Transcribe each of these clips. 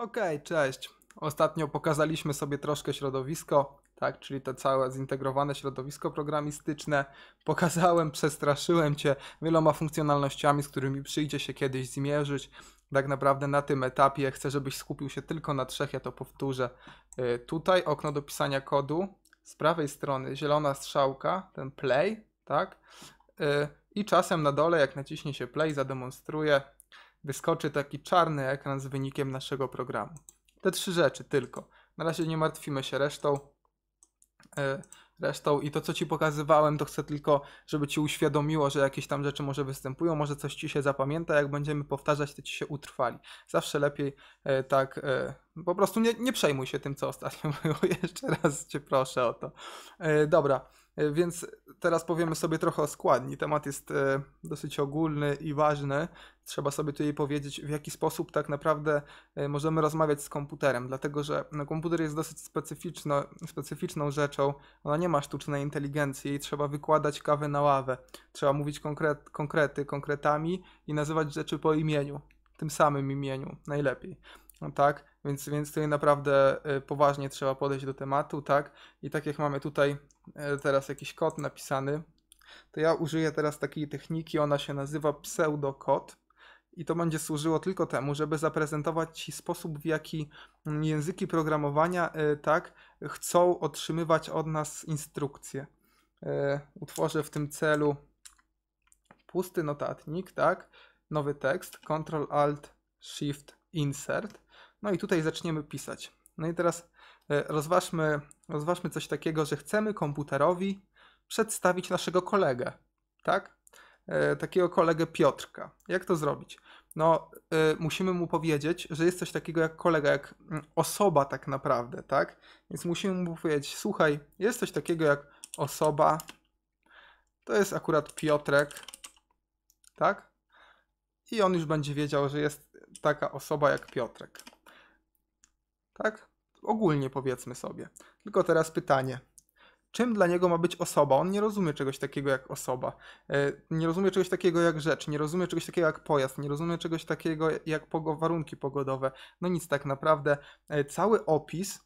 Okej, okay, cześć. Ostatnio pokazaliśmy sobie troszkę środowisko, tak, czyli to całe zintegrowane środowisko programistyczne. Pokazałem, przestraszyłem Cię wieloma funkcjonalnościami, z którymi przyjdzie się kiedyś zmierzyć. Tak naprawdę na tym etapie chcę, żebyś skupił się tylko na trzech, ja to powtórzę. Y, tutaj okno do pisania kodu, z prawej strony zielona strzałka, ten play, tak? Y, I czasem na dole, jak naciśnie się play, zademonstruję, wyskoczy taki czarny ekran z wynikiem naszego programu. Te trzy rzeczy tylko. Na razie nie martwimy się resztą. E, resztą i to, co Ci pokazywałem, to chcę tylko, żeby Ci uświadomiło, że jakieś tam rzeczy może występują, może coś Ci się zapamięta, jak będziemy powtarzać, to Ci się utrwali. Zawsze lepiej e, tak, e, po prostu nie, nie, przejmuj się tym, co ostatnio było, jeszcze raz Cię proszę o to. dobra, więc teraz powiemy sobie trochę o składni. Temat jest dosyć ogólny i ważny, trzeba sobie tutaj powiedzieć, w jaki sposób tak naprawdę e, możemy rozmawiać z komputerem, dlatego że no, komputer jest dosyć specyficzno, specyficzną rzeczą, ona nie ma sztucznej inteligencji, jej trzeba wykładać kawę na ławę, trzeba mówić konkret, konkrety, konkretami i nazywać rzeczy po imieniu, tym samym imieniu najlepiej. No tak, więc, więc tutaj naprawdę e, poważnie trzeba podejść do tematu, tak? I tak jak mamy tutaj e, teraz jakiś kod napisany, to ja użyję teraz takiej techniki, ona się nazywa pseudokod i to będzie służyło tylko temu, żeby zaprezentować Ci sposób, w jaki języki programowania e, tak chcą otrzymywać od nas instrukcje. E, utworzę w tym celu pusty notatnik, tak, nowy tekst, Ctrl Alt Shift Insert. No i tutaj zaczniemy pisać. No i teraz e, rozważmy, rozważmy coś takiego, że chcemy komputerowi przedstawić naszego kolegę, tak? E, takiego kolegę Piotrka. Jak to zrobić? No, e, musimy mu powiedzieć, że jest coś takiego jak kolega, jak mm, osoba tak naprawdę, tak? Więc musimy mu powiedzieć, słuchaj, jest coś takiego jak osoba, to jest akurat Piotrek, tak? I on już będzie wiedział, że jest taka osoba jak Piotrek. Tak? Ogólnie powiedzmy sobie. Tylko teraz pytanie czym dla niego ma być osoba. On nie rozumie czegoś takiego jak osoba, e, nie rozumie czegoś takiego jak rzecz, nie rozumie czegoś takiego jak pojazd, nie rozumie czegoś takiego jak warunki pogodowe. No nic tak naprawdę. E, cały opis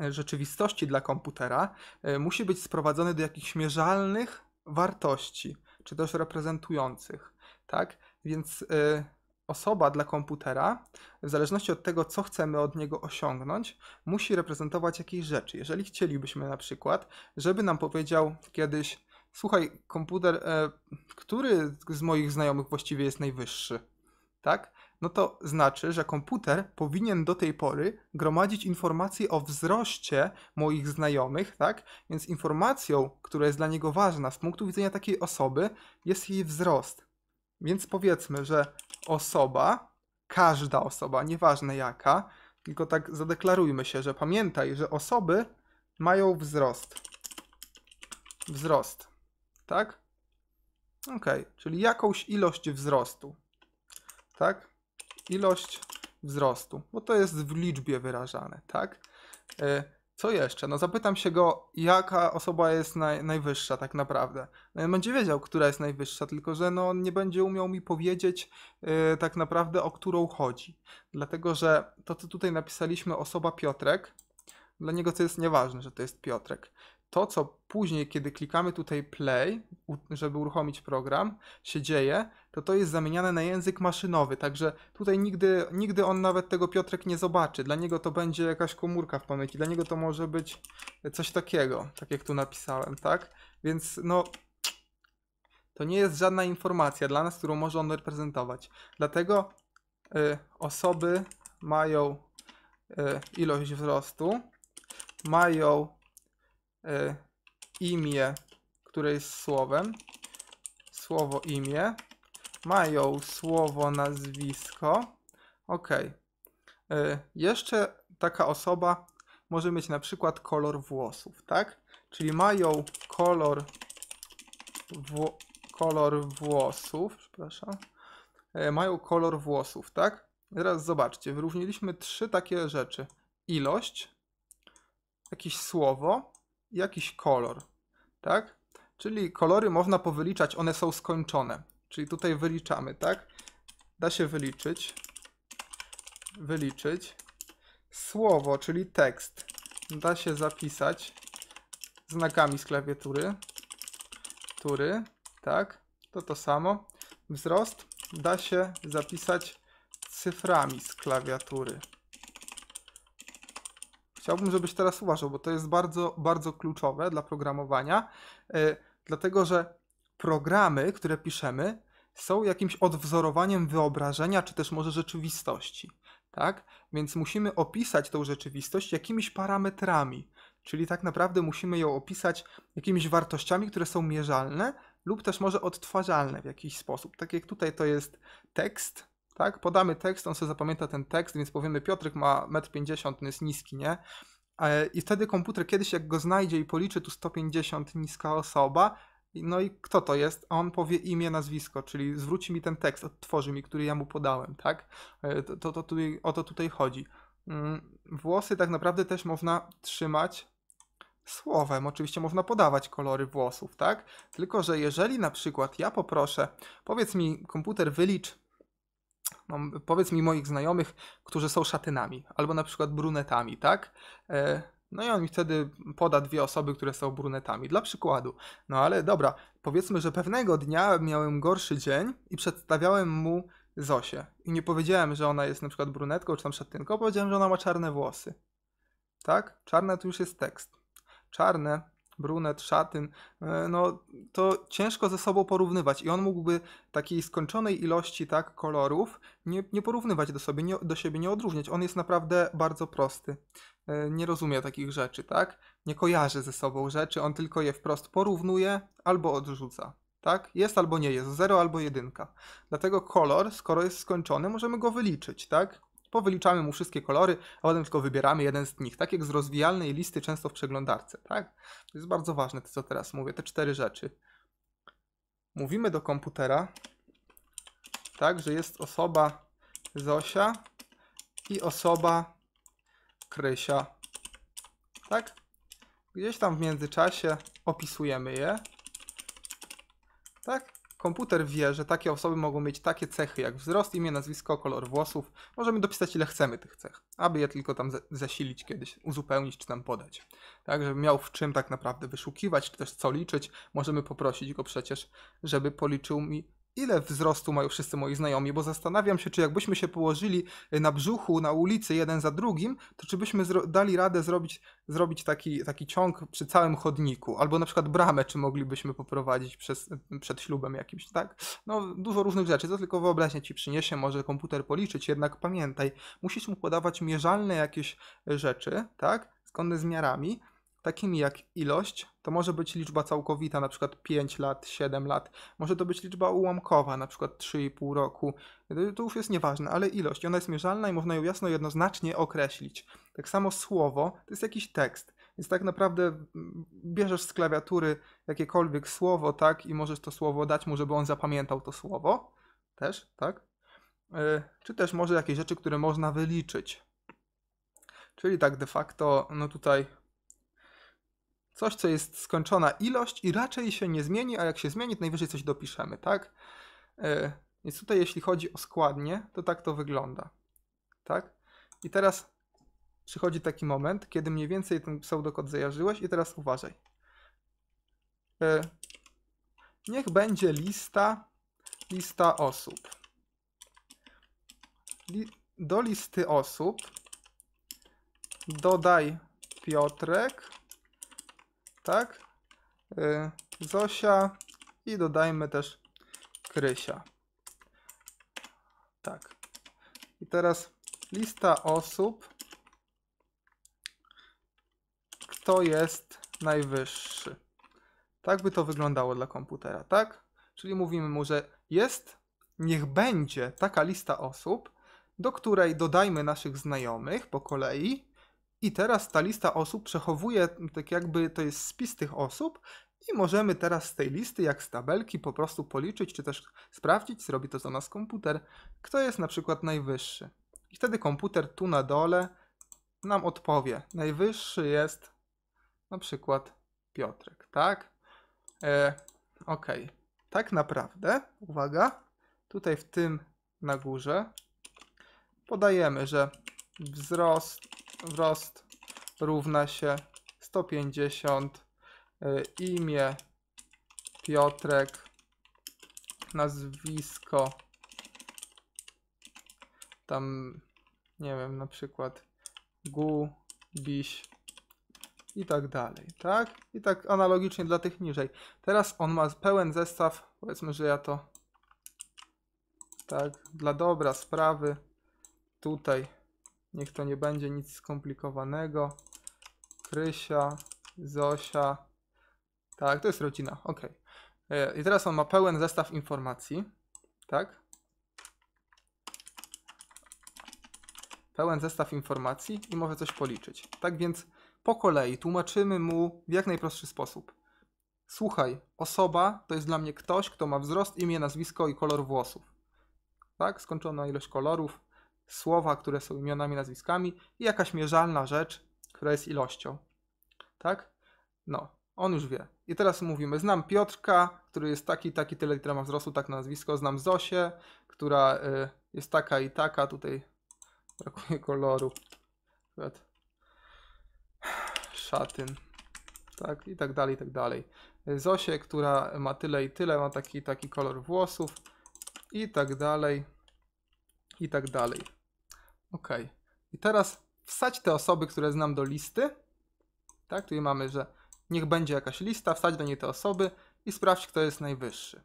e, rzeczywistości dla komputera musi być sprowadzony do jakichś mierzalnych wartości, czy też reprezentujących, tak? Więc osoba dla komputera, w zależności od tego, co chcemy od niego osiągnąć, musi reprezentować jakieś rzeczy. Jeżeli chcielibyśmy na przykład, żeby nam powiedział kiedyś, słuchaj, komputer, e, który z moich znajomych właściwie jest najwyższy, tak? No to znaczy, że komputer powinien do tej pory gromadzić informacje o wzroście moich znajomych, tak? Więc informacją, która jest dla niego ważna z punktu widzenia takiej osoby, jest jej wzrost więc powiedzmy, że osoba, każda osoba, nieważne jaka, tylko tak zadeklarujmy się, że pamiętaj, że osoby mają wzrost. Wzrost, tak? Ok, czyli jakąś ilość wzrostu, tak? Ilość wzrostu, bo to jest w liczbie wyrażane, tak? Y co jeszcze? No zapytam się go, jaka osoba jest naj, najwyższa tak naprawdę. No, będzie wiedział, która jest najwyższa, tylko że no, nie będzie umiał mi powiedzieć yy, tak naprawdę, o którą chodzi. Dlatego, że to, co tutaj napisaliśmy, osoba Piotrek, dla niego to jest nieważne, że to jest Piotrek. To, co później, kiedy klikamy tutaj play, żeby uruchomić program, się dzieje, to to jest zamieniane na język maszynowy, także tutaj nigdy, nigdy on nawet tego Piotrek nie zobaczy. Dla niego to będzie jakaś komórka w pamięci, dla niego to może być coś takiego, tak jak tu napisałem, tak? Więc no, to nie jest żadna informacja dla nas, którą może on reprezentować. Dlatego y, osoby mają y, ilość wzrostu, mają y, imię, które jest słowem, słowo imię, mają słowo, nazwisko. Ok. Y jeszcze taka osoba może mieć na przykład kolor włosów, tak? Czyli mają kolor, kolor włosów, przepraszam, y mają kolor włosów, tak? Teraz zobaczcie, wyróżniliśmy trzy takie rzeczy. Ilość, jakieś słowo, jakiś kolor, tak? Czyli kolory można powyliczać, one są skończone. Czyli tutaj wyliczamy, tak? Da się wyliczyć. Wyliczyć. Słowo, czyli tekst. Da się zapisać znakami z klawiatury. Tury, tak? To to samo. Wzrost da się zapisać cyframi z klawiatury. Chciałbym, żebyś teraz uważał, bo to jest bardzo, bardzo kluczowe dla programowania, yy, dlatego że programy, które piszemy, są jakimś odwzorowaniem wyobrażenia, czy też może rzeczywistości. Tak? Więc musimy opisać tą rzeczywistość jakimiś parametrami, czyli tak naprawdę musimy ją opisać jakimiś wartościami, które są mierzalne lub też może odtwarzalne w jakiś sposób. Tak jak tutaj to jest tekst, tak? Podamy tekst, on sobie zapamięta ten tekst, więc powiemy Piotrek ma 1,50 m, on jest niski, nie? E, I wtedy komputer kiedyś jak go znajdzie i policzy tu 150 niska osoba, no i kto to jest? A on powie imię, nazwisko, czyli zwróci mi ten tekst, odtworzy mi, który ja mu podałem, tak? E, to, to, to tutaj, o to tutaj chodzi. Mm, włosy tak naprawdę też można trzymać słowem. Oczywiście można podawać kolory włosów, tak? Tylko, że jeżeli na przykład ja poproszę, powiedz mi, komputer, wylicz, no, powiedz mi moich znajomych, którzy są szatynami, albo na przykład brunetami, tak? E, no i on mi wtedy poda dwie osoby, które są brunetami, dla przykładu. No ale dobra, powiedzmy, że pewnego dnia miałem gorszy dzień i przedstawiałem mu Zosię. I nie powiedziałem, że ona jest na przykład brunetką czy tam szatynką, powiedziałem, że ona ma czarne włosy. Tak? Czarne to już jest tekst. Czarne, brunet, szatyn, e, no to ciężko ze sobą porównywać i on mógłby takiej skończonej ilości tak kolorów nie, nie porównywać do, sobie, nie, do siebie, nie odróżniać. On jest naprawdę bardzo prosty. E, nie rozumie takich rzeczy, tak? Nie kojarzy ze sobą rzeczy, on tylko je wprost porównuje albo odrzuca, tak? Jest albo nie jest, 0 albo 1. Dlatego kolor, skoro jest skończony, możemy go wyliczyć, tak? Powyliczamy mu wszystkie kolory, a potem tylko wybieramy jeden z nich, tak jak z rozwijalnej listy często w przeglądarce, tak? To jest bardzo ważne to, co teraz mówię, te cztery rzeczy. Mówimy do komputera, tak, że jest osoba Zosia i osoba Krysia. Tak? Gdzieś tam w międzyczasie opisujemy je. Tak? Komputer wie, że takie osoby mogą mieć takie cechy jak wzrost, imię, nazwisko, kolor włosów. Możemy dopisać ile chcemy tych cech, aby je tylko tam zasilić kiedyś, uzupełnić czy tam podać. Tak, żeby miał w czym tak naprawdę wyszukiwać, czy też co liczyć. Możemy poprosić go przecież, żeby policzył mi ile wzrostu mają wszyscy moi znajomi, bo zastanawiam się, czy jakbyśmy się położyli y, na brzuchu, na ulicy jeden za drugim, to czy byśmy dali radę zrobić, zrobić taki, taki ciąg przy całym chodniku, albo na przykład bramę, czy moglibyśmy poprowadzić przez, y, przed ślubem jakimś, tak? No, dużo różnych rzeczy, to tylko wyobraźnia ci przyniesie, może komputer policzyć, jednak pamiętaj, musisz mu podawać mierzalne jakieś y, rzeczy, tak? Zgodne z miarami, takimi jak ilość, to może być liczba całkowita, na przykład 5 lat, 7 lat, może to być liczba ułamkowa, na przykład 3,5 roku. To już jest nieważne, ale ilość, ona jest mierzalna i można ją jasno, jednoznacznie określić. Tak samo słowo to jest jakiś tekst. Więc tak naprawdę mm, bierzesz z klawiatury jakiekolwiek słowo, tak, i możesz to słowo dać mu, żeby on zapamiętał to słowo. Też, tak? E, czy też może jakieś rzeczy, które można wyliczyć. Czyli tak de facto, no tutaj Coś, co jest skończona ilość i raczej się nie zmieni, a jak się zmieni, to najwyżej coś dopiszemy, tak? E, więc tutaj jeśli chodzi o składnie, to tak to wygląda, tak? I teraz przychodzi taki moment, kiedy mniej więcej ten pseudokod zajarzyłeś i teraz uważaj. E, niech będzie lista, lista osób. Do listy osób dodaj Piotrek tak? Y, Zosia i dodajmy też Krysia. Tak. I teraz lista osób, kto jest najwyższy. Tak by to wyglądało dla komputera, tak? Czyli mówimy mu, że jest, niech będzie taka lista osób, do której dodajmy naszych znajomych po kolei i teraz ta lista osób przechowuje, tak jakby to jest spis tych osób, i możemy teraz z tej listy, jak z tabelki, po prostu policzyć, czy też sprawdzić, zrobi to za nas komputer, kto jest na przykład najwyższy. I wtedy komputer tu na dole nam odpowie. Najwyższy jest na przykład Piotrek, tak? E, ok. Tak naprawdę, uwaga, tutaj w tym na górze podajemy, że wzrost wrost równa się 150 y, imię Piotrek nazwisko tam nie wiem na przykład gubiś i tak dalej, tak? I tak analogicznie dla tych niżej. Teraz on ma pełen zestaw, powiedzmy, że ja to tak, dla dobra sprawy tutaj Niech to nie będzie nic skomplikowanego. Krysia, Zosia. Tak, to jest rodzina, ok. E, I teraz on ma pełen zestaw informacji, tak? Pełen zestaw informacji i może coś policzyć. Tak więc po kolei tłumaczymy mu w jak najprostszy sposób. Słuchaj, osoba to jest dla mnie ktoś, kto ma wzrost, imię, nazwisko i kolor włosów. Tak? Skończona ilość kolorów słowa, które są imionami, nazwiskami i jakaś mierzalna rzecz, która jest ilością. Tak? No, on już wie. I teraz mówimy, znam Piotrka, który jest taki, taki, tyle litera ma wzrostu, tak nazwisko, znam Zosię, która y, jest taka i taka, tutaj brakuje koloru. Szatyn. Tak, i tak dalej, i tak dalej. Zosię, która ma tyle i tyle, ma taki, taki kolor włosów i tak dalej, i tak dalej. OK. I teraz wsadź te osoby, które znam do listy. Tak, tutaj mamy, że niech będzie jakaś lista, wsadź do niej te osoby i sprawdź, kto jest najwyższy.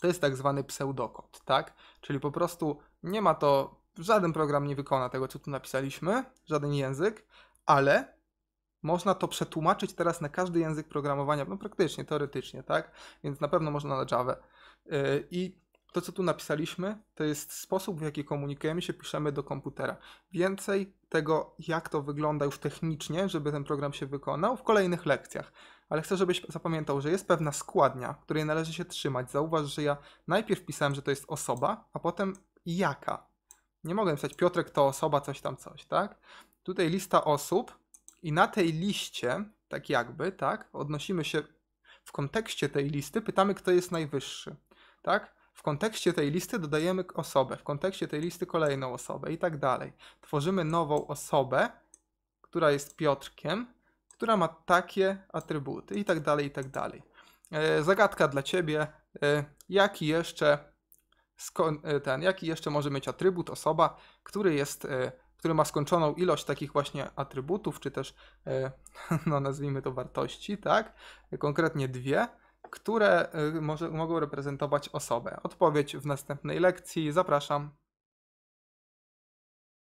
To jest tak zwany pseudokod, tak? Czyli po prostu nie ma to, żaden program nie wykona tego, co tu napisaliśmy, żaden język, ale można to przetłumaczyć teraz na każdy język programowania, no praktycznie, teoretycznie, tak? Więc na pewno można na Java. Yy, I to, co tu napisaliśmy, to jest sposób, w jaki komunikujemy się, piszemy do komputera. Więcej tego, jak to wygląda już technicznie, żeby ten program się wykonał, w kolejnych lekcjach. Ale chcę, żebyś zapamiętał, że jest pewna składnia, której należy się trzymać. Zauważ, że ja najpierw pisałem, że to jest osoba, a potem jaka. Nie mogę pisać Piotrek to osoba, coś tam, coś, tak? Tutaj lista osób i na tej liście, tak jakby, tak, odnosimy się w kontekście tej listy, pytamy, kto jest najwyższy, tak? W kontekście tej listy dodajemy osobę, w kontekście tej listy kolejną osobę i tak dalej. Tworzymy nową osobę, która jest Piotrkiem, która ma takie atrybuty i tak dalej, i tak dalej. E, zagadka dla Ciebie, e, jaki jeszcze, e, ten, jaki jeszcze może mieć atrybut osoba, który jest który ma skończoną ilość takich właśnie atrybutów, czy też, no nazwijmy to wartości, tak, konkretnie dwie, które y, może, mogą reprezentować osobę. Odpowiedź w następnej lekcji. Zapraszam.